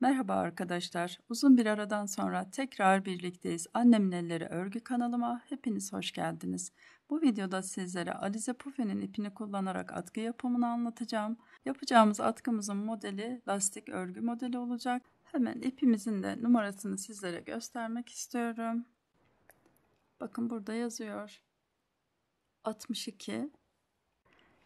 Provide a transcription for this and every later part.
Merhaba arkadaşlar. Uzun bir aradan sonra tekrar birlikteyiz. Annemin Elleri Örgü kanalıma hepiniz hoş geldiniz. Bu videoda sizlere Alize Pufe'nin ipini kullanarak atkı yapımını anlatacağım. Yapacağımız atkımızın modeli lastik örgü modeli olacak. Hemen ipimizin de numarasını sizlere göstermek istiyorum. Bakın burada yazıyor. 62.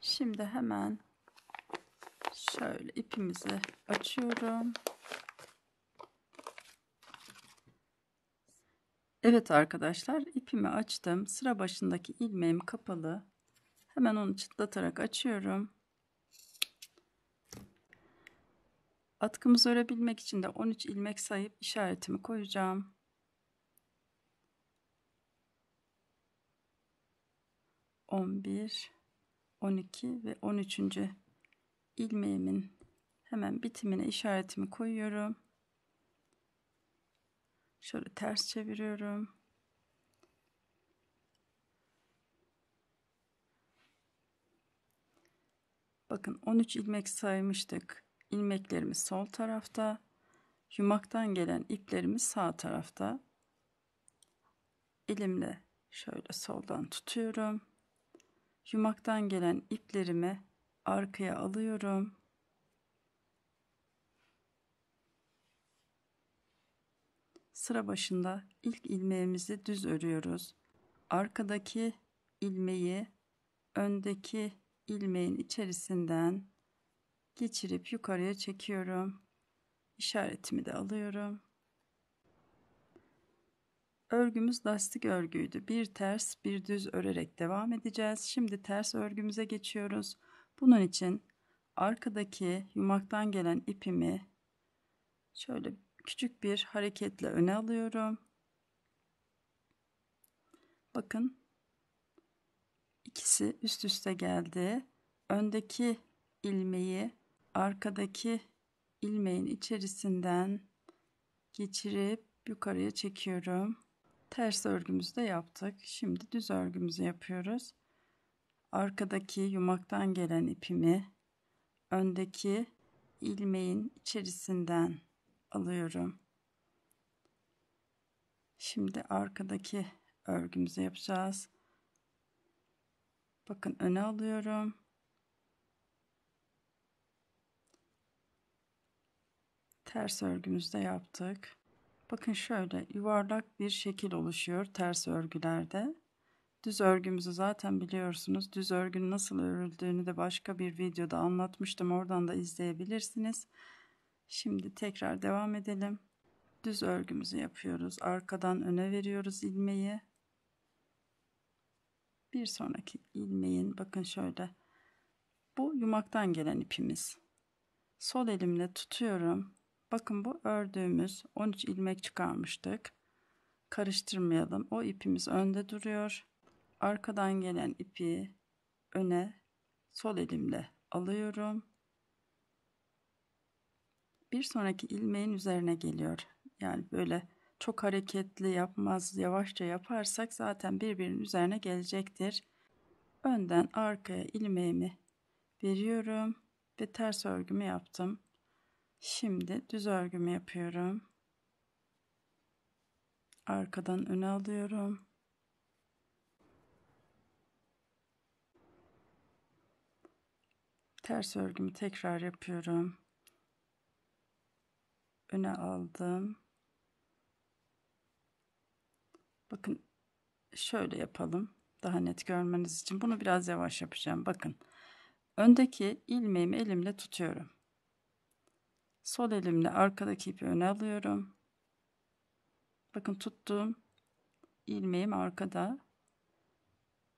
Şimdi hemen Şöyle ipimizi açıyorum. Evet arkadaşlar ipimi açtım. Sıra başındaki ilmeğim kapalı. Hemen onu çıtlatarak açıyorum. Atkımızı örebilmek için de 13 ilmek sayıp işaretimi koyacağım. On bir, on iki ve on üçüncü ilmeğimin hemen bitimine işaretimi koyuyorum. Şöyle ters çeviriyorum. Bakın 13 ilmek saymıştık. İlmeklerimiz sol tarafta. Yumaktan gelen iplerimiz sağ tarafta. Elimle şöyle soldan tutuyorum. Yumaktan gelen iplerimi arkaya alıyorum. Sıra başında ilk ilmeğimizi düz örüyoruz. Arkadaki ilmeği öndeki ilmeğin içerisinden geçirip yukarıya çekiyorum. İşaretimi de alıyorum. Örgümüz lastik örgüydü. Bir ters, bir düz örerek devam edeceğiz. Şimdi ters örgümüze geçiyoruz. Bunun için arkadaki yumaktan gelen ipimi şöyle küçük bir hareketle öne alıyorum. Bakın ikisi üst üste geldi. Öndeki ilmeği arkadaki ilmeğin içerisinden geçirip yukarıya çekiyorum. Ters örgümüzü de yaptık. Şimdi düz örgümüzü yapıyoruz arkadaki yumaktan gelen ipimi öndeki ilmeğin içerisinden alıyorum. Şimdi arkadaki örgümüzü yapacağız. Bakın öne alıyorum. Ters örgümüzde yaptık. Bakın şöyle yuvarlak bir şekil oluşuyor ters örgülerde. Düz örgümüzü zaten biliyorsunuz. Düz örgün nasıl örüldüğünü de başka bir videoda anlatmıştım. Oradan da izleyebilirsiniz. Şimdi tekrar devam edelim. Düz örgümüzü yapıyoruz. Arkadan öne veriyoruz ilmeği. Bir sonraki ilmeğin bakın şöyle. Bu yumaktan gelen ipimiz. Sol elimle tutuyorum. Bakın bu ördüğümüz 13 ilmek çıkarmıştık. Karıştırmayalım. O ipimiz önde duruyor arkadan gelen ipi öne sol elimle alıyorum. Bir sonraki ilmeğin üzerine geliyor. Yani böyle çok hareketli yapmaz, yavaşça yaparsak zaten birbirinin üzerine gelecektir. Önden arkaya ilmeğimi veriyorum ve ters örgümü yaptım. Şimdi düz örgümü yapıyorum. Arkadan öne alıyorum. ters örgümü tekrar yapıyorum öne aldım bakın şöyle yapalım daha net görmeniz için bunu biraz yavaş yapacağım bakın öndeki ilmeğimi elimle tutuyorum sol elimle arkadaki ipi öne alıyorum bakın tuttuğum ilmeğim arkada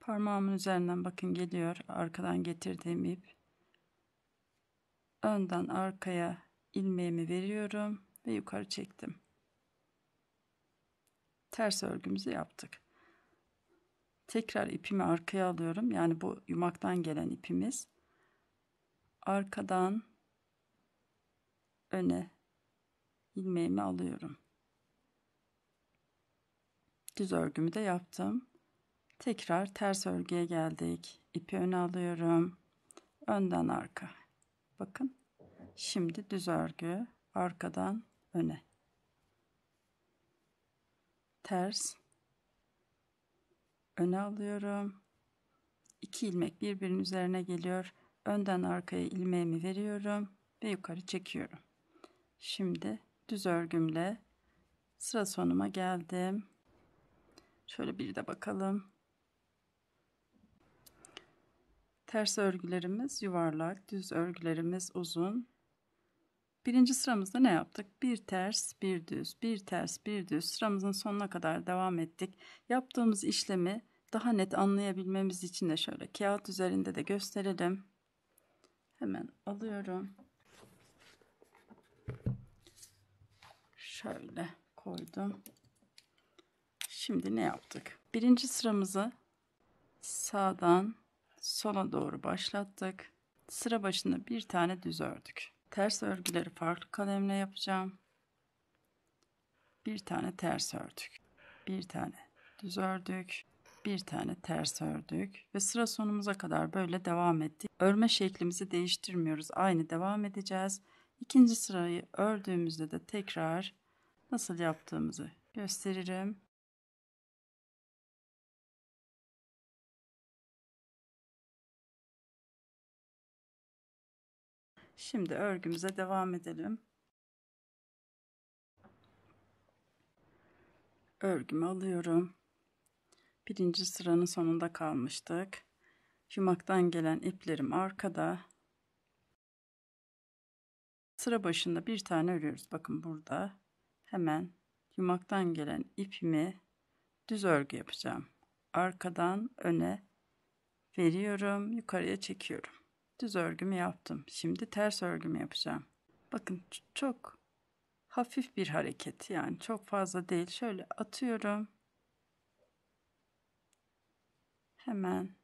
parmağımın üzerinden bakın geliyor arkadan getirdiğim ip önden arkaya ilmeğimi veriyorum ve yukarı çektim. Ters örgümüzü yaptık. Tekrar ipimi arkaya alıyorum. Yani bu yumaktan gelen ipimiz. Arkadan öne ilmeğimi alıyorum. Düz örgümü de yaptım. Tekrar ters örgüye geldik. İpi öne alıyorum. Önden arka Bakın şimdi düz örgü arkadan öne. Ters öne alıyorum. 2 ilmek birbirinin üzerine geliyor. Önden arkaya ilmeğimi veriyorum ve yukarı çekiyorum. Şimdi düz örgümle sıra sonuma geldim. Şöyle bir de bakalım. Ters örgülerimiz yuvarlak, düz örgülerimiz uzun. Birinci sıramızda ne yaptık? Bir ters, bir düz, bir ters, bir düz sıramızın sonuna kadar devam ettik. Yaptığımız işlemi daha net anlayabilmemiz için de şöyle kağıt üzerinde de gösterelim. Hemen alıyorum. Şöyle koydum. Şimdi ne yaptık? Birinci sıramızı sağdan sona doğru başlattık. Sıra başında bir tane düz ördük. Ters örgüleri farklı kalemle yapacağım. Bir tane ters ördük. Bir tane düz ördük. Bir tane ters ördük ve sıra sonumuza kadar böyle devam ettik. Örme şeklimizi değiştirmiyoruz. Aynı devam edeceğiz. İkinci sırayı ördüğümüzde de tekrar nasıl yaptığımızı gösteririm. Şimdi örgümüze devam edelim. Örgümü alıyorum. Birinci sıranın sonunda kalmıştık. Yumaktan gelen iplerim arkada. Sıra başında bir tane örüyoruz. Bakın burada hemen yumaktan gelen ipimi düz örgü yapacağım. Arkadan öne veriyorum, yukarıya çekiyorum. Düz örgümü yaptım. Şimdi ters örgümü yapacağım. Bakın çok hafif bir hareket. Yani çok fazla değil. Şöyle atıyorum. Hemen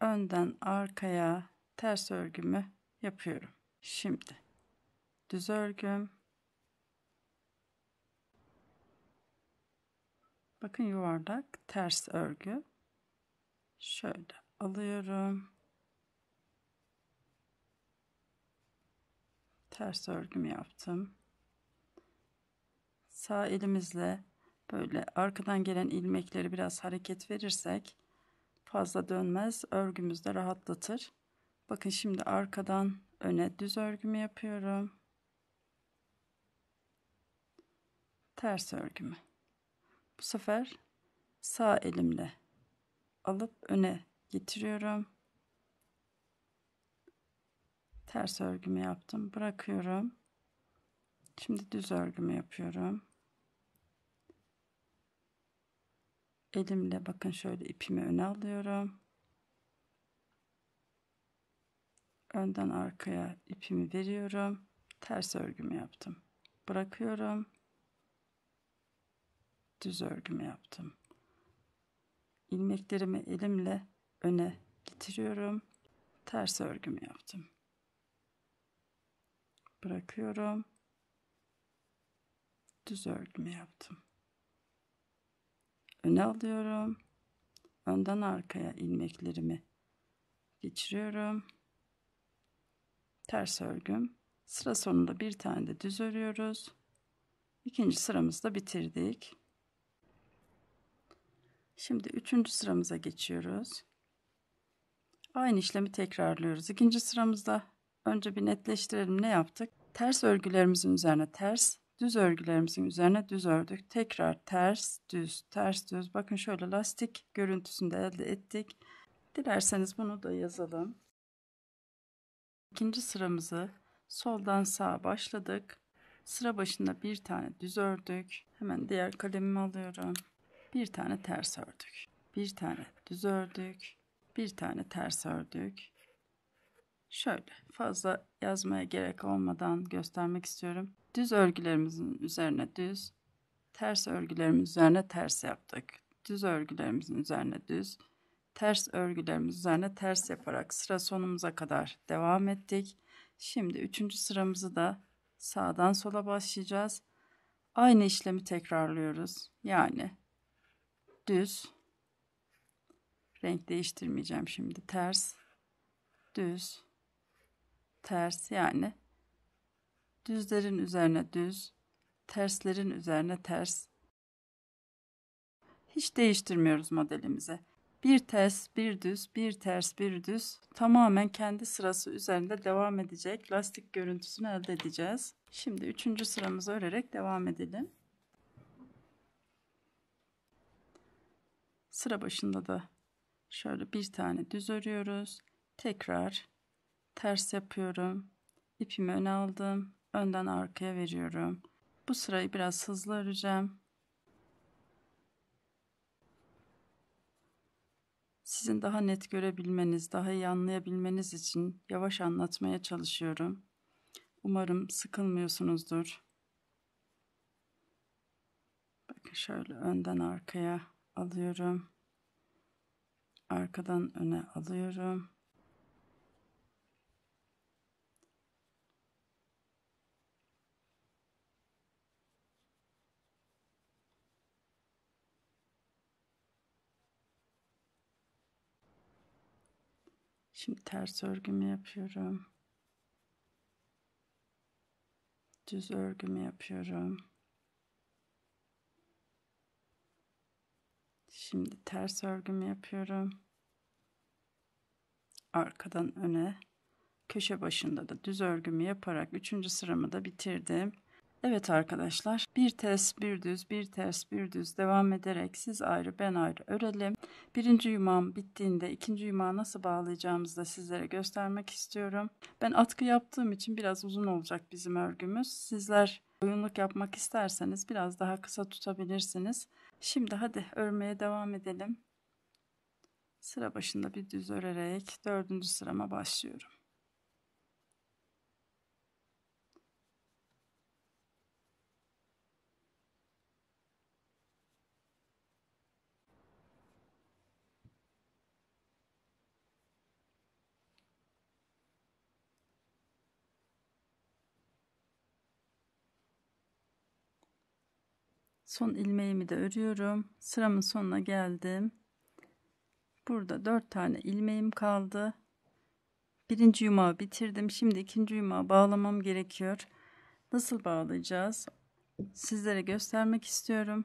önden arkaya ters örgümü yapıyorum. Şimdi düz örgüm. Bakın yuvarlak ters örgü. Şöyle alıyorum. ters örgüm yaptım. Sağ elimizle böyle arkadan gelen ilmekleri biraz hareket verirsek fazla dönmez. Örgümüz de rahatlatır. Bakın şimdi arkadan öne düz örgümü yapıyorum. Ters örgümü. Bu sefer sağ elimle alıp öne getiriyorum ters örgümü yaptım bırakıyorum şimdi düz örgümü yapıyorum elimle bakın şöyle ipimi öne alıyorum önden arkaya ipimi veriyorum ters örgümü yaptım bırakıyorum düz örgümü yaptım ilmeklerimi elimle öne getiriyorum ters örgümü yaptım bırakıyorum. Düz örgümü yaptım. Öne alıyorum. Önden arkaya ilmeklerimi geçiriyorum. Ters örgüm. Sıra sonunda bir tane de düz örüyoruz. İkinci sıramızı da bitirdik. Şimdi üçüncü sıramıza geçiyoruz. Aynı işlemi tekrarlıyoruz. İkinci sıramızda Önce bir netleştirelim ne yaptık? Ters örgülerimizin üzerine ters, düz örgülerimizin üzerine düz ördük. Tekrar ters, düz, ters, düz. Bakın şöyle lastik görüntüsünde elde ettik. Dilerseniz bunu da yazalım. İkinci sıramızı soldan sağa başladık. Sıra başında bir tane düz ördük. Hemen diğer kalemimi alıyorum. Bir tane ters ördük. Bir tane düz ördük. Bir tane ters ördük. Şöyle fazla yazmaya gerek olmadan göstermek istiyorum. Düz örgülerimizin üzerine düz, ters örgülerimiz üzerine ters yaptık. Düz örgülerimizin üzerine düz, ters örgülerimiz üzerine ters yaparak sıra sonumuza kadar devam ettik. Şimdi üçüncü sıramızı da sağdan sola başlayacağız. Aynı işlemi tekrarlıyoruz. Yani düz, renk değiştirmeyeceğim şimdi ters, düz, ters yani düzlerin üzerine düz, terslerin üzerine ters. Hiç değiştirmiyoruz modelimizi. Bir ters, bir düz, bir ters, bir düz tamamen kendi sırası üzerinde devam edecek lastik görüntüsünü elde edeceğiz. Şimdi üçüncü sıramızı örerek devam edelim. Sıra başında da şöyle bir tane düz örüyoruz. Tekrar Ters yapıyorum. İpimi öne aldım. Önden arkaya veriyorum. Bu sırayı biraz hızlı öreceğim. Sizin daha net görebilmeniz, daha iyi anlayabilmeniz için yavaş anlatmaya çalışıyorum. Umarım sıkılmıyorsunuzdur. Bakın şöyle önden arkaya alıyorum. Arkadan öne alıyorum. Şimdi ters örgümü yapıyorum. Düz örgümü yapıyorum. Şimdi ters örgümü yapıyorum. Arkadan öne köşe başında da düz örgümü yaparak üçüncü sıramı da bitirdim. Evet arkadaşlar bir ters bir düz bir ters bir düz devam ederek siz ayrı ben ayrı örelim. Birinci yumağım bittiğinde ikinci yumağı nasıl bağlayacağımızı da sizlere göstermek istiyorum. Ben atkı yaptığım için biraz uzun olacak bizim örgümüz. Sizler oyunluk yapmak isterseniz biraz daha kısa tutabilirsiniz. Şimdi hadi örmeye devam edelim. Sıra başında bir düz örerek dördüncü sırama başlıyorum. son ilmeğimi de örüyorum sıramın sonuna geldim burada dört tane ilmeğim kaldı birinci yumağı bitirdim şimdi ikinci yumağı bağlamam gerekiyor nasıl bağlayacağız sizlere göstermek istiyorum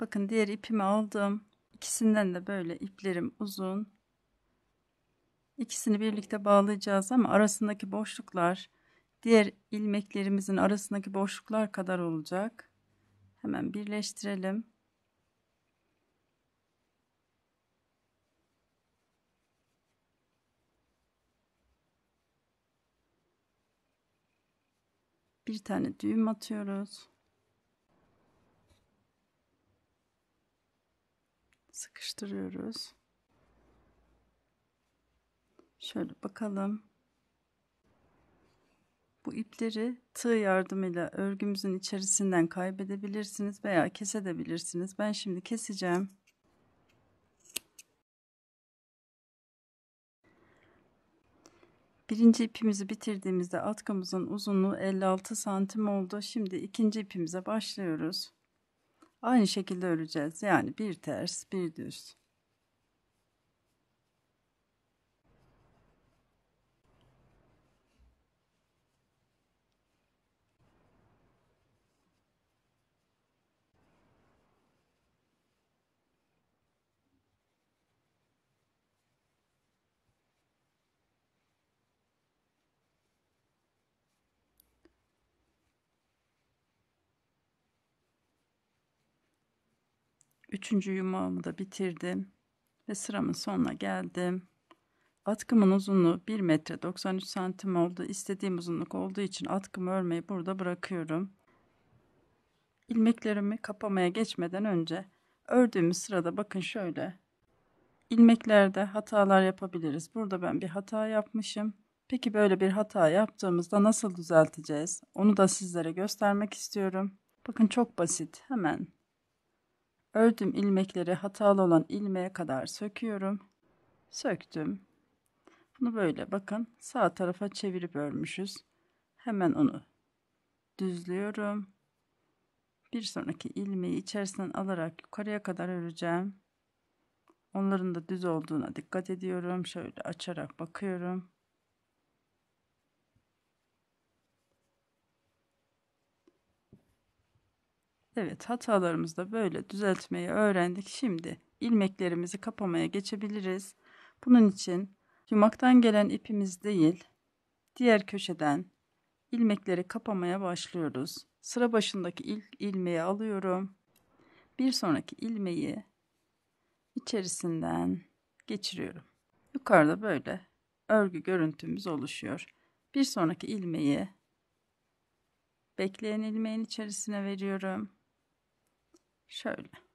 bakın diğer ipimi aldım İkisinden de böyle iplerim uzun İkisini birlikte bağlayacağız ama arasındaki boşluklar diğer ilmeklerimizin arasındaki boşluklar kadar olacak. Hemen birleştirelim. Bir tane düğüm atıyoruz. Sıkıştırıyoruz. Şöyle bakalım. Bu ipleri tığ yardımıyla örgümüzün içerisinden kaybedebilirsiniz veya kesebilirsiniz. Ben şimdi keseceğim. Birinci ipimizi bitirdiğimizde atkamızın uzunluğu 56 santim oldu. Şimdi ikinci ipimize başlıyoruz. Aynı şekilde öreceğiz. Yani bir ters, bir düz. Üçüncü yumağımı da bitirdim ve sıramın sonuna geldim. Atkımın uzunluğu 1 metre 93 santim oldu. İstediğim uzunluk olduğu için atkımı örmeyi burada bırakıyorum. İlmeklerimi kapamaya geçmeden önce ördüğümüz sırada bakın şöyle. İlmeklerde hatalar yapabiliriz. Burada ben bir hata yapmışım. Peki böyle bir hata yaptığımızda nasıl düzelteceğiz? Onu da sizlere göstermek istiyorum. Bakın çok basit. Hemen Ördüm ilmekleri hatalı olan ilmeğe kadar söküyorum. Söktüm. Bunu böyle bakın sağ tarafa çevirip örmüşüz. Hemen onu düzlüyorum. Bir sonraki ilmeği içerisinden alarak yukarıya kadar öreceğim. Onların da düz olduğuna dikkat ediyorum. Şöyle açarak bakıyorum. Evet hatalarımızda böyle düzeltmeyi öğrendik. Şimdi ilmeklerimizi kapamaya geçebiliriz. Bunun için yumaktan gelen ipimiz değil diğer köşeden ilmekleri kapamaya başlıyoruz. Sıra başındaki ilk ilmeği alıyorum. Bir sonraki ilmeği içerisinden geçiriyorum. Yukarıda böyle örgü görüntümüz oluşuyor. Bir sonraki ilmeği bekleyen ilmeğin içerisine veriyorum. ş ö y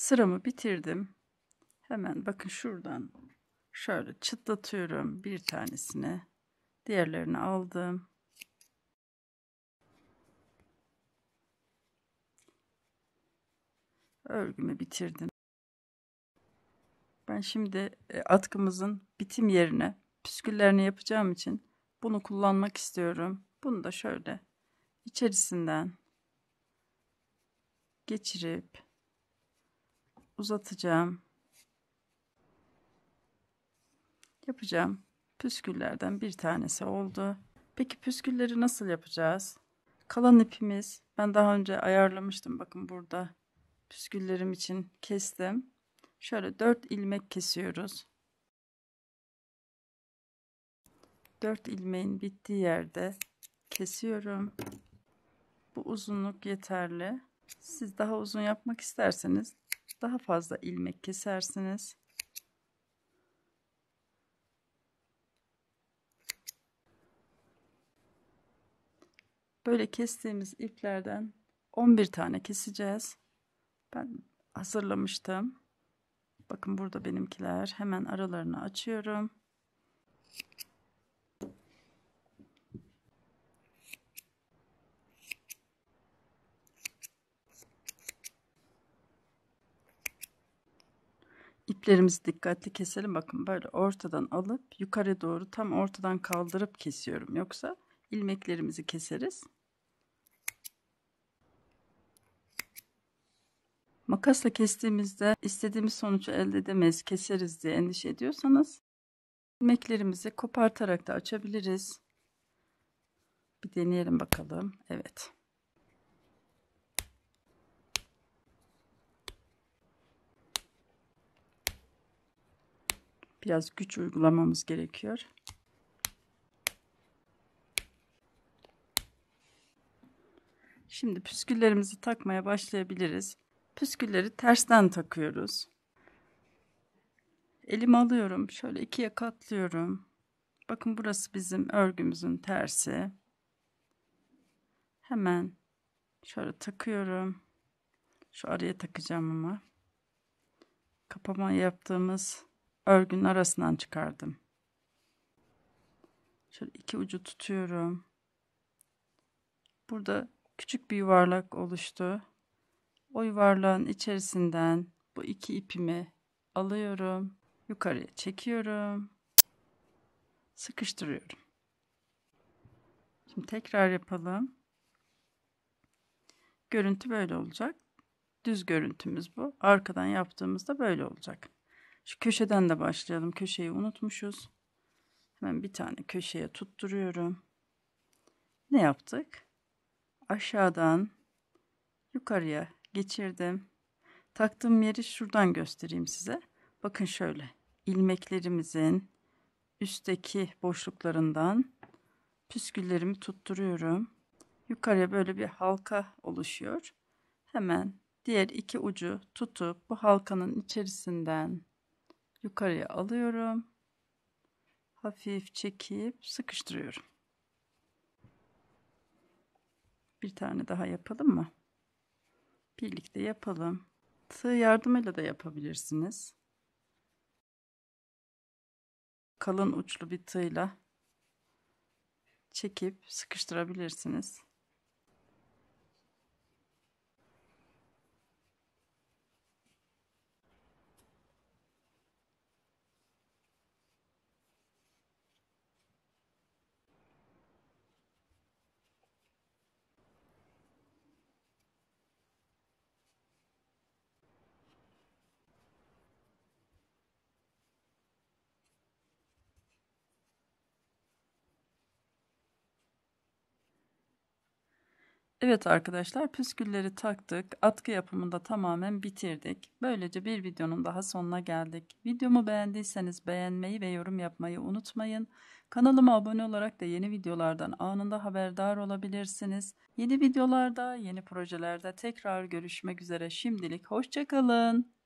Sıramı bitirdim. Hemen bakın şuradan şöyle çıtlatıyorum bir tanesini. Diğerlerini aldım. Örgümü bitirdim. Ben şimdi e, atkımızın bitim yerine püsküllerini yapacağım için bunu kullanmak istiyorum. Bunu da şöyle içerisinden geçirip uzatacağım. Yapacağım. Püsküllerden bir tanesi oldu. Peki püskülleri nasıl yapacağız? Kalan ipimiz ben daha önce ayarlamıştım bakın burada püsküllerim için kestim. Şöyle 4 ilmek kesiyoruz. 4 ilmeğin bittiği yerde kesiyorum. Bu uzunluk yeterli. Siz daha uzun yapmak isterseniz daha fazla ilmek kesersiniz. Böyle kestiğimiz iplerden 11 tane keseceğiz. Ben hazırlamıştım. Bakın burada benimkiler. Hemen aralarını açıyorum. İplerimizi dikkatli keselim. Bakın böyle ortadan alıp yukarı doğru tam ortadan kaldırıp kesiyorum. Yoksa ilmeklerimizi keseriz. Makasla kestiğimizde istediğimiz sonucu elde edemeyiz, keseriz diye endişe ediyorsanız ilmeklerimizi kopartarak da açabiliriz. Bir deneyelim bakalım. Evet. biraz güç uygulamamız gerekiyor. Şimdi püsküllerimizi takmaya başlayabiliriz. Püskülleri tersten takıyoruz. Elim alıyorum. Şöyle ikiye katlıyorum. Bakın burası bizim örgümüzün tersi. Hemen şöyle takıyorum. Şu araya takacağım ama. Kapama yaptığımız örgünün arasından çıkardım. Şöyle iki ucu tutuyorum. Burada küçük bir yuvarlak oluştu. O yuvarlağın içerisinden bu iki ipimi alıyorum. Yukarıya çekiyorum. Sıkıştırıyorum. Şimdi tekrar yapalım. Görüntü böyle olacak. Düz görüntümüz bu. Arkadan yaptığımızda böyle olacak. Şu köşeden de başlayalım. Köşeyi unutmuşuz. Hemen bir tane köşeye tutturuyorum. Ne yaptık? Aşağıdan yukarıya geçirdim. Taktığım yeri şuradan göstereyim size. Bakın şöyle. ilmeklerimizin üstteki boşluklarından püsküllerimi tutturuyorum. Yukarıya böyle bir halka oluşuyor. Hemen diğer iki ucu tutup bu halkanın içerisinden yukarıya alıyorum. Hafif çekip sıkıştırıyorum. Bir tane daha yapalım mı? Birlikte yapalım. Tığ yardımıyla da yapabilirsiniz. Kalın uçlu bir tığla çekip sıkıştırabilirsiniz. Evet arkadaşlar püskülleri taktık. Atkı yapımında tamamen bitirdik. Böylece bir videonun daha sonuna geldik. Videomu beğendiyseniz beğenmeyi ve yorum yapmayı unutmayın. Kanalıma abone olarak da yeni videolardan anında haberdar olabilirsiniz. Yeni videolarda, yeni projelerde tekrar görüşmek üzere. Şimdilik hoşçakalın.